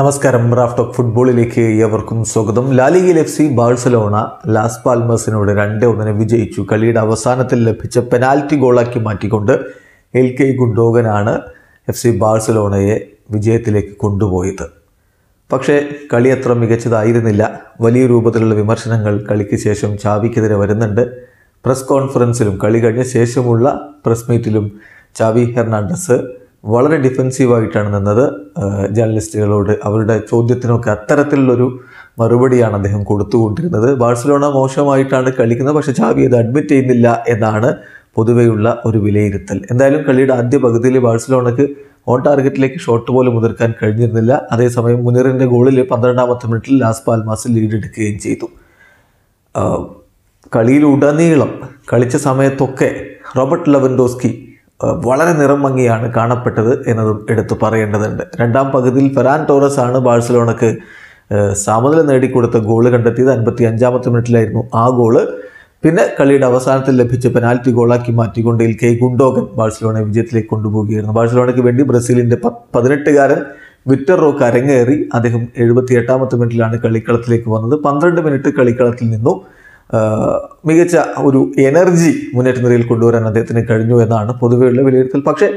നമസ്കാരം Raf talk ഫുട്ബോളിലേക്ക് ഏവർക്കും സ്വാഗതം ലാലിഗയിൽ എഫ് സി ബാഴ്സലോണ ലാസ് പാൽമസിനോട് രണ്ട് ഒന്നിനെ വിജയിച്ചു കളിയുടെ അവസാനത്തിൽ ലഭിച്ച പെനാൽറ്റി ഗോളാക്കി മാറ്റിക്കൊണ്ട് എൽ കെ ഗുണ്ടോകനാണ് എഫ് സി ബാഴ്സലോണയെ വിജയത്തിലേക്ക് കൊണ്ടുപോയത് പക്ഷേ കളി അത്ര മികച്ചതായിരുന്നില്ല വലിയ രൂപത്തിലുള്ള വിമർശനങ്ങൾ കളിക്ക് ശേഷം ചാവിക്കെതിരെ വരുന്നുണ്ട് പ്രസ് കോൺഫറൻസിലും കളി കഴിഞ്ഞ ശേഷമുള്ള പ്രസ് മീറ്റിലും ചാവി ഹെർണാണ്ടസ് വളരെ ഡിഫെൻസീവായിട്ടാണ് നിന്നത് ജേർണലിസ്റ്റുകളോട് അവരുടെ ചോദ്യത്തിനൊക്കെ അത്തരത്തിലുള്ളൊരു മറുപടിയാണ് അദ്ദേഹം കൊടുത്തുകൊണ്ടിരുന്നത് ബാഴ്സലോണ മോശമായിട്ടാണ് കളിക്കുന്നത് പക്ഷേ ചാവി അത് അഡ്മിറ്റ് ചെയ്യുന്നില്ല എന്നാണ് പൊതുവെയുള്ള ഒരു വിലയിരുത്തൽ എന്തായാലും കളിയുടെ ആദ്യ പകുതിയിൽ ബാഴ്സലോണയ്ക്ക് ഓൺ ടാർഗറ്റിലേക്ക് ഷോട്ട് പോലും മുതിർക്കാൻ കഴിഞ്ഞിരുന്നില്ല അതേസമയം മുനീറിൻ്റെ ഗോളിൽ പന്ത്രണ്ടാമത്തെ മിനിറ്റിൽ ലാസ് പാൽമാസ് ലീഡ് എടുക്കുകയും ചെയ്തു കളിയിലുടനീളം കളിച്ച സമയത്തൊക്കെ റോബർട്ട് ലവൻഡോസ്കി വളരെ നിറം ഭംഗിയാണ് കാണപ്പെട്ടത് എന്നതും എടുത്തു പറയേണ്ടതുണ്ട് രണ്ടാം പകുതിയിൽ ഫെറാൻ ടോറസ് ആണ് ബാഴ്സലോണക്ക് സമനില നേടിക്കൊടുത്ത ഗോള് കണ്ടെത്തിയത് അൻപത്തി അഞ്ചാമത്തെ മിനിറ്റിലായിരുന്നു ആ ഗോള് പിന്നെ കളിയുടെ അവസാനത്തിൽ ലഭിച്ച പെനാൽറ്റി ഗോളാക്കി മാറ്റിക്കൊണ്ട് ഇൽ കെ ഗുണ്ടോകൻ ബാഴ്സലോണയെ വിജയത്തിലേക്ക് കൊണ്ടുപോവുകയായിരുന്നു ബാഴ്സലോണയ്ക്ക് വേണ്ടി ബ്രസീലിൻ്റെ പതിനെട്ടുകാരൻ വിക്ടർ റോക്ക് അരങ്ങേറി അദ്ദേഹം എഴുപത്തി എട്ടാമത്തെ മിനിറ്റിലാണ് കളിക്കളത്തിലേക്ക് വന്നത് പന്ത്രണ്ട് മിനിറ്റ് കളിക്കളത്തിൽ നിന്നു മികച്ച ഒരു എനർജി മുന്നേറ്റ നിരയിൽ കൊണ്ടുവരാൻ അദ്ദേഹത്തിന് കഴിഞ്ഞു എന്നാണ് പൊതുവെയുള്ള വിലയിരുത്തൽ പക്ഷേ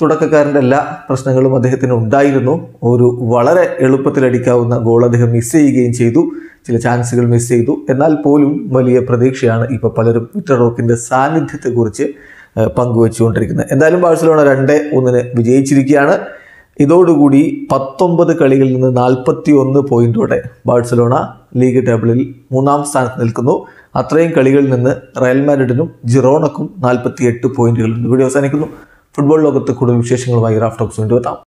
തുടക്കക്കാരൻ്റെ എല്ലാ പ്രശ്നങ്ങളും അദ്ദേഹത്തിന് ഉണ്ടായിരുന്നു ഒരു വളരെ എളുപ്പത്തിൽ അടിക്കാവുന്ന ഗോൾ അദ്ദേഹം മിസ് ചെയ്യുകയും ചെയ്തു ചില ചാൻസുകൾ മിസ് ചെയ്തു എന്നാൽ പോലും വലിയ പ്രതീക്ഷയാണ് ഇപ്പോൾ പലരും വിക്ടർ സാന്നിധ്യത്തെക്കുറിച്ച് പങ്കുവെച്ചുകൊണ്ടിരിക്കുന്നത് എന്തായാലും ബാഴ്സലോണ രണ്ട് ഒന്നിന് വിജയിച്ചിരിക്കുകയാണ് ഇതോടുകൂടി പത്തൊമ്പത് കളികളിൽ നിന്ന് നാൽപ്പത്തി ഒന്ന് പോയിന്റോടെ ബാഴ്സലോണ ലീഗ് ടേബിളിൽ മൂന്നാം സ്ഥാനത്ത് നിൽക്കുന്നു അത്രയും കളികളിൽ നിന്ന് റയൽ മാഡ്രിഡിനും ജിറോണക്കും നാൽപ്പത്തി എട്ട് പോയിൻറ്റുകളുണ്ട് വീഡിയോ അവസാനിക്കുന്നു ഫുട്ബോൾ ലോകത്ത് കൂടുതൽ വിശേഷങ്ങളുമായി റാഫ്റ്റോക്സ് വീണ്ടും എത്താം